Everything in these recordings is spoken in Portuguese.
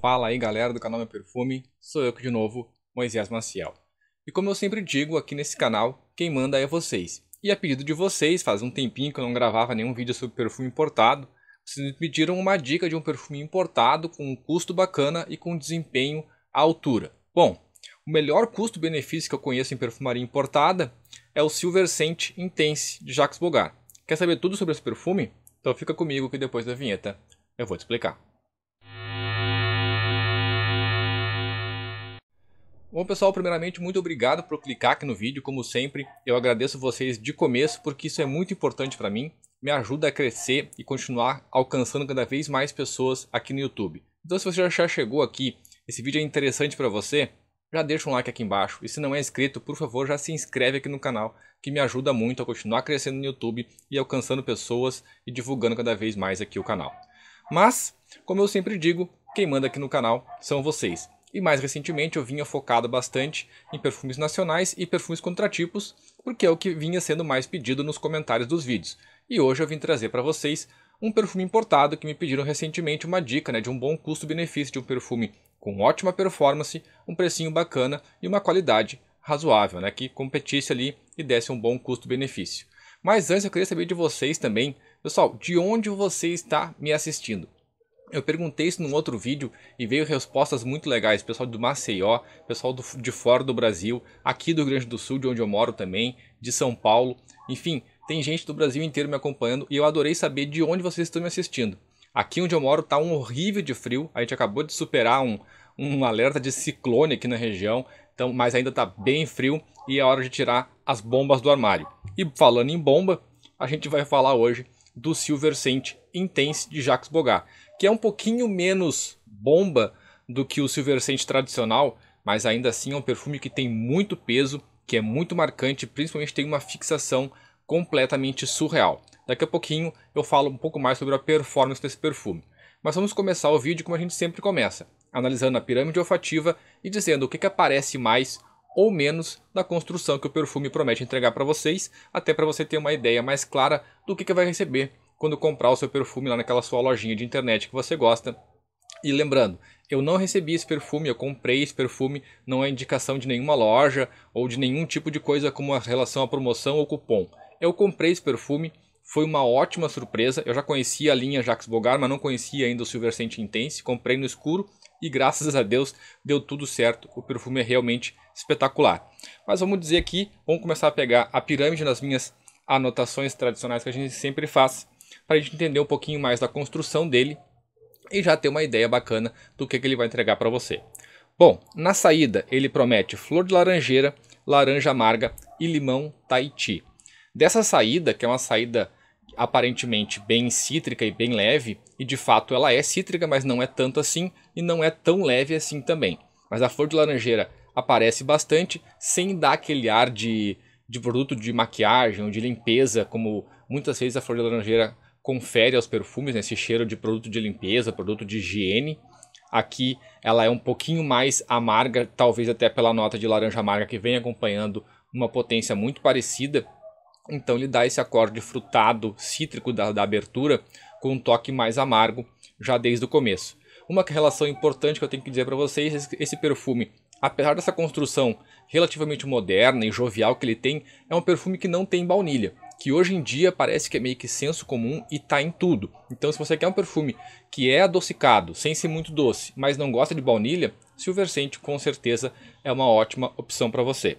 Fala aí galera do canal Meu Perfume, sou eu que de novo, Moisés Maciel. E como eu sempre digo aqui nesse canal, quem manda é vocês. E a pedido de vocês, faz um tempinho que eu não gravava nenhum vídeo sobre perfume importado, vocês me pediram uma dica de um perfume importado com um custo bacana e com desempenho à altura. Bom, o melhor custo-benefício que eu conheço em perfumaria importada é o Silver Scent Intense de Jacques Bogart. Quer saber tudo sobre esse perfume? Então fica comigo que depois da vinheta eu vou te explicar. Bom pessoal, primeiramente muito obrigado por clicar aqui no vídeo, como sempre eu agradeço vocês de começo porque isso é muito importante para mim, me ajuda a crescer e continuar alcançando cada vez mais pessoas aqui no YouTube. Então se você já chegou aqui, esse vídeo é interessante para você, já deixa um like aqui embaixo e se não é inscrito, por favor já se inscreve aqui no canal que me ajuda muito a continuar crescendo no YouTube e alcançando pessoas e divulgando cada vez mais aqui o canal. Mas, como eu sempre digo, quem manda aqui no canal são vocês. E mais recentemente eu vinha focado bastante em perfumes nacionais e perfumes contratipos, porque é o que vinha sendo mais pedido nos comentários dos vídeos. E hoje eu vim trazer para vocês um perfume importado que me pediram recentemente uma dica né, de um bom custo-benefício de um perfume com ótima performance, um precinho bacana e uma qualidade razoável, né, que competisse ali e desse um bom custo-benefício. Mas antes eu queria saber de vocês também, pessoal, de onde você está me assistindo? Eu perguntei isso num outro vídeo e veio respostas muito legais. Pessoal do Maceió, pessoal do, de fora do Brasil, aqui do Rio Grande do Sul, de onde eu moro também, de São Paulo. Enfim, tem gente do Brasil inteiro me acompanhando e eu adorei saber de onde vocês estão me assistindo. Aqui onde eu moro tá um horrível de frio. A gente acabou de superar um, um alerta de ciclone aqui na região, então, mas ainda tá bem frio e é hora de tirar as bombas do armário. E falando em bomba, a gente vai falar hoje do Silver Saint Intense de Jacques Bogart que é um pouquinho menos bomba do que o Silver Scent tradicional, mas ainda assim é um perfume que tem muito peso, que é muito marcante, principalmente tem uma fixação completamente surreal. Daqui a pouquinho eu falo um pouco mais sobre a performance desse perfume. Mas vamos começar o vídeo como a gente sempre começa, analisando a pirâmide olfativa e dizendo o que, que aparece mais ou menos da construção que o perfume promete entregar para vocês, até para você ter uma ideia mais clara do que, que vai receber quando comprar o seu perfume lá naquela sua lojinha de internet que você gosta. E lembrando, eu não recebi esse perfume, eu comprei esse perfume, não é indicação de nenhuma loja ou de nenhum tipo de coisa como a relação à promoção ou cupom. Eu comprei esse perfume, foi uma ótima surpresa. Eu já conhecia a linha Jacques Bogar, mas não conhecia ainda o Silver Scent Intense. Comprei no escuro e graças a Deus deu tudo certo. O perfume é realmente espetacular. Mas vamos dizer aqui, vamos começar a pegar a pirâmide nas minhas anotações tradicionais que a gente sempre faz para a gente entender um pouquinho mais da construção dele e já ter uma ideia bacana do que, que ele vai entregar para você. Bom, na saída ele promete flor de laranjeira, laranja amarga e limão Tahiti. Dessa saída, que é uma saída aparentemente bem cítrica e bem leve, e de fato ela é cítrica, mas não é tanto assim e não é tão leve assim também. Mas a flor de laranjeira aparece bastante, sem dar aquele ar de, de produto de maquiagem ou de limpeza, como muitas vezes a flor de laranjeira confere aos perfumes né, esse cheiro de produto de limpeza, produto de higiene. Aqui ela é um pouquinho mais amarga, talvez até pela nota de laranja amarga que vem acompanhando uma potência muito parecida. Então ele dá esse acorde frutado, cítrico da, da abertura, com um toque mais amargo já desde o começo. Uma relação importante que eu tenho que dizer para vocês, esse, esse perfume, apesar dessa construção relativamente moderna e jovial que ele tem, é um perfume que não tem baunilha que hoje em dia parece que é meio que senso comum e tá em tudo. Então, se você quer um perfume que é adocicado, sem ser muito doce, mas não gosta de baunilha, Scent com certeza é uma ótima opção para você.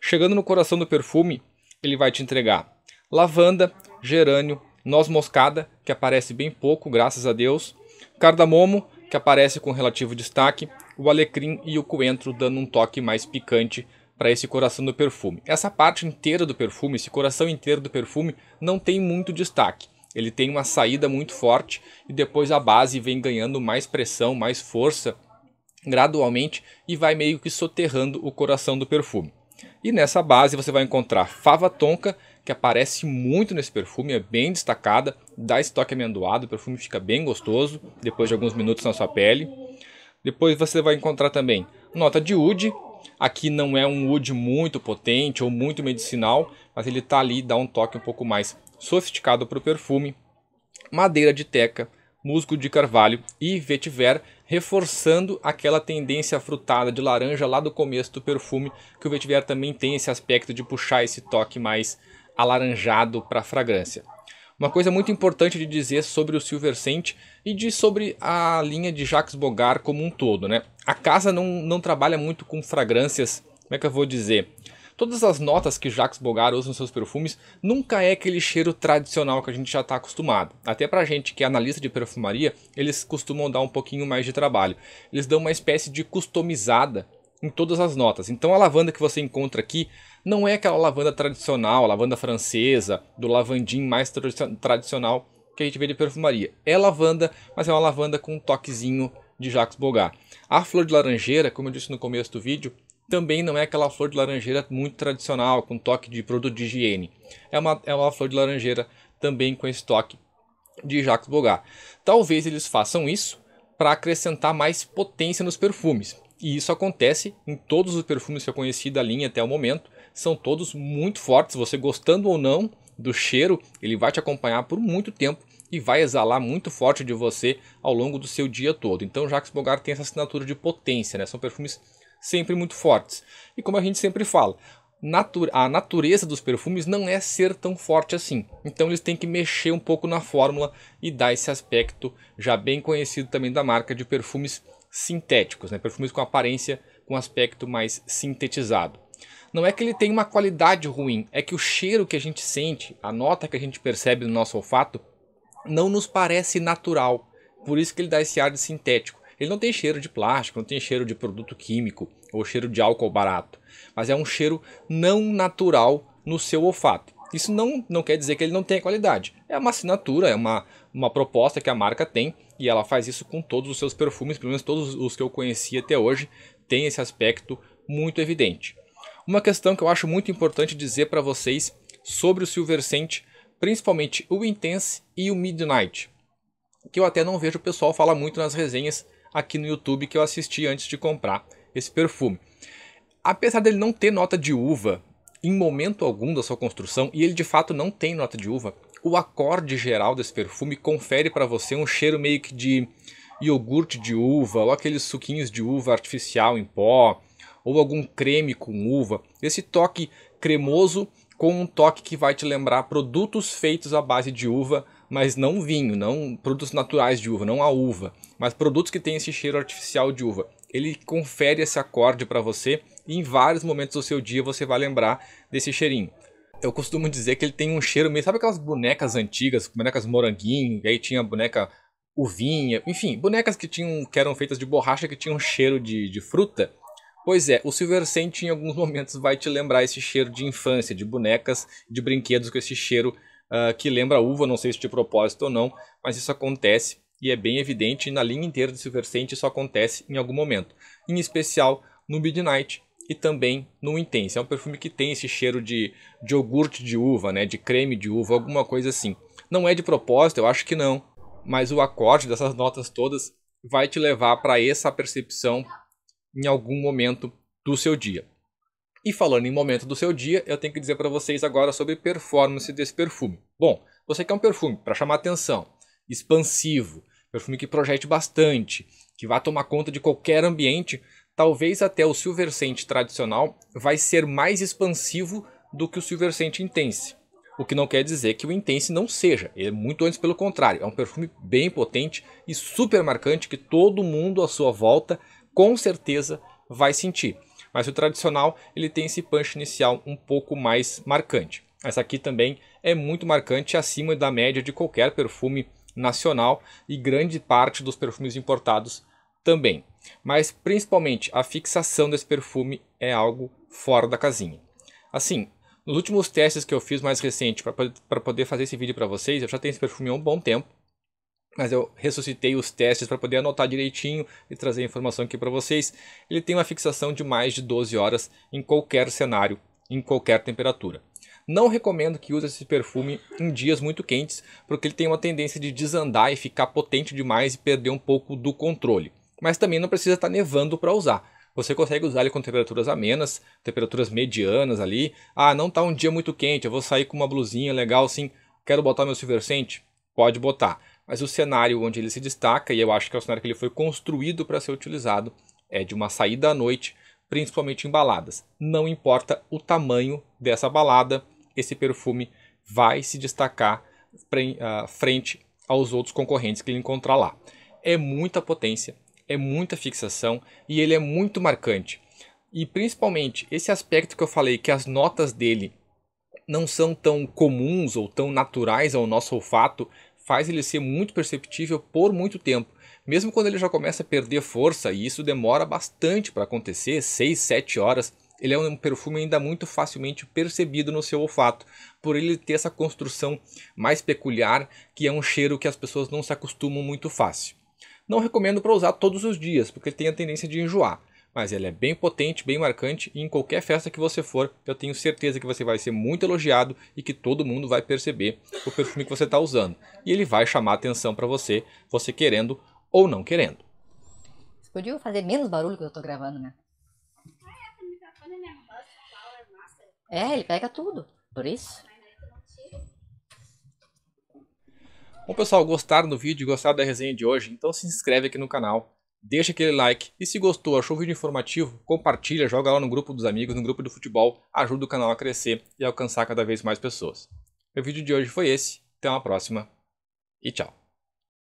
Chegando no coração do perfume, ele vai te entregar lavanda, gerânio, noz moscada, que aparece bem pouco, graças a Deus, cardamomo, que aparece com relativo destaque, o alecrim e o coentro dando um toque mais picante para esse coração do perfume. Essa parte inteira do perfume, esse coração inteiro do perfume, não tem muito destaque. Ele tem uma saída muito forte e depois a base vem ganhando mais pressão, mais força gradualmente e vai meio que soterrando o coração do perfume. E nessa base você vai encontrar fava tonka, que aparece muito nesse perfume, é bem destacada, dá estoque amendoado, o perfume fica bem gostoso depois de alguns minutos na sua pele. Depois você vai encontrar também nota de oud Aqui não é um wood muito potente ou muito medicinal, mas ele tá ali, dá um toque um pouco mais sofisticado para o perfume. Madeira de teca, musgo de carvalho e vetiver, reforçando aquela tendência frutada de laranja lá do começo do perfume, que o vetiver também tem esse aspecto de puxar esse toque mais alaranjado para a fragrância. Uma coisa muito importante de dizer sobre o Silvercent e de sobre a linha de Jacques Bogart como um todo, né? A casa não, não trabalha muito com fragrâncias, como é que eu vou dizer? Todas as notas que Jacques Bogart usa nos seus perfumes nunca é aquele cheiro tradicional que a gente já está acostumado. Até a gente que é analista de perfumaria, eles costumam dar um pouquinho mais de trabalho. Eles dão uma espécie de customizada em todas as notas. Então a lavanda que você encontra aqui não é aquela lavanda tradicional, lavanda francesa, do lavandim mais tra tradicional que a gente vê de perfumaria. É lavanda, mas é uma lavanda com um toquezinho de Jacques Bogart. A flor de laranjeira, como eu disse no começo do vídeo, também não é aquela flor de laranjeira muito tradicional, com toque de produto de higiene. É uma, é uma flor de laranjeira também com esse toque de Jacques Bogart. Talvez eles façam isso para acrescentar mais potência nos perfumes. E isso acontece em todos os perfumes que eu conheci da linha até o momento. São todos muito fortes. Você gostando ou não do cheiro, ele vai te acompanhar por muito tempo e vai exalar muito forte de você ao longo do seu dia todo. Então, Jacques Bogart tem essa assinatura de potência, né? São perfumes sempre muito fortes. E como a gente sempre fala, a natureza dos perfumes não é ser tão forte assim. Então eles têm que mexer um pouco na fórmula e dar esse aspecto já bem conhecido também da marca de perfumes sintéticos, né? perfumes com aparência, com aspecto mais sintetizado. Não é que ele tenha uma qualidade ruim, é que o cheiro que a gente sente, a nota que a gente percebe no nosso olfato, não nos parece natural. Por isso que ele dá esse ar de sintético. Ele não tem cheiro de plástico, não tem cheiro de produto químico ou cheiro de álcool barato, mas é um cheiro não natural no seu olfato. Isso não, não quer dizer que ele não tenha qualidade. É uma assinatura, é uma, uma proposta que a marca tem e ela faz isso com todos os seus perfumes, pelo menos todos os que eu conheci até hoje, tem esse aspecto muito evidente. Uma questão que eu acho muito importante dizer para vocês sobre o Scent, principalmente o Intense e o Midnight, que eu até não vejo o pessoal falar muito nas resenhas aqui no YouTube que eu assisti antes de comprar esse perfume. Apesar dele não ter nota de uva, em momento algum da sua construção, e ele de fato não tem nota de uva, o acorde geral desse perfume confere para você um cheiro meio que de iogurte de uva, ou aqueles suquinhos de uva artificial em pó, ou algum creme com uva. Esse toque cremoso com um toque que vai te lembrar produtos feitos à base de uva, mas não vinho, não produtos naturais de uva, não a uva, mas produtos que têm esse cheiro artificial de uva. Ele confere esse acorde para você e em vários momentos do seu dia você vai lembrar desse cheirinho. Eu costumo dizer que ele tem um cheiro meio. Sabe aquelas bonecas antigas, bonecas moranguinho, e aí tinha boneca uvinha, enfim, bonecas que tinham que eram feitas de borracha que tinham cheiro de, de fruta. Pois é, o Silver Saint em alguns momentos vai te lembrar esse cheiro de infância, de bonecas, de brinquedos com esse cheiro uh, que lembra uva, não sei se de propósito ou não, mas isso acontece e é bem evidente na linha inteira do Silver Saint isso acontece em algum momento. Em especial no Midnight, e também no Intense. É um perfume que tem esse cheiro de, de iogurte de uva, né, de creme de uva, alguma coisa assim. Não é de propósito, eu acho que não, mas o acorde dessas notas todas vai te levar para essa percepção em algum momento do seu dia. E falando em momento do seu dia, eu tenho que dizer para vocês agora sobre performance desse perfume. Bom, você quer um perfume para chamar atenção, expansivo, perfume que projete bastante, que vá tomar conta de qualquer ambiente, talvez até o Silver Saint tradicional vai ser mais expansivo do que o Silver Saint Intense. O que não quer dizer que o Intense não seja, é muito antes pelo contrário, é um perfume bem potente e super marcante que todo mundo à sua volta com certeza vai sentir. Mas o tradicional, ele tem esse punch inicial um pouco mais marcante. Essa aqui também é muito marcante, acima da média de qualquer perfume nacional e grande parte dos perfumes importados também. Mas principalmente a fixação desse perfume é algo fora da casinha. Assim, nos últimos testes que eu fiz mais recente para poder fazer esse vídeo para vocês, eu já tenho esse perfume há um bom tempo, mas eu ressuscitei os testes para poder anotar direitinho e trazer a informação aqui para vocês. Ele tem uma fixação de mais de 12 horas em qualquer cenário, em qualquer temperatura. Não recomendo que use esse perfume em dias muito quentes, porque ele tem uma tendência de desandar e ficar potente demais e perder um pouco do controle mas também não precisa estar tá nevando para usar. Você consegue usar ele com temperaturas amenas, temperaturas medianas ali. Ah, não está um dia muito quente, eu vou sair com uma blusinha legal assim, quero botar meu Silver Pode botar. Mas o cenário onde ele se destaca, e eu acho que é o cenário que ele foi construído para ser utilizado, é de uma saída à noite, principalmente em baladas. Não importa o tamanho dessa balada, esse perfume vai se destacar ah, frente aos outros concorrentes que ele encontrar lá. É muita potência, é muita fixação e ele é muito marcante. E principalmente esse aspecto que eu falei, que as notas dele não são tão comuns ou tão naturais ao nosso olfato, faz ele ser muito perceptível por muito tempo. Mesmo quando ele já começa a perder força, e isso demora bastante para acontecer 6, 7 horas ele é um perfume ainda muito facilmente percebido no seu olfato, por ele ter essa construção mais peculiar, que é um cheiro que as pessoas não se acostumam muito fácil. Não recomendo para usar todos os dias, porque ele tem a tendência de enjoar. Mas ele é bem potente, bem marcante e em qualquer festa que você for, eu tenho certeza que você vai ser muito elogiado e que todo mundo vai perceber o perfume que você está usando. E ele vai chamar atenção para você, você querendo ou não querendo. Você podia fazer menos barulho que eu estou gravando, né? É, é, ele pega tudo. Por isso. Bom pessoal, gostaram do vídeo, gostaram da resenha de hoje? Então se inscreve aqui no canal, deixa aquele like e se gostou, achou o vídeo informativo, compartilha, joga lá no grupo dos amigos, no grupo do futebol, ajuda o canal a crescer e alcançar cada vez mais pessoas. O vídeo de hoje foi esse, até uma próxima e tchau!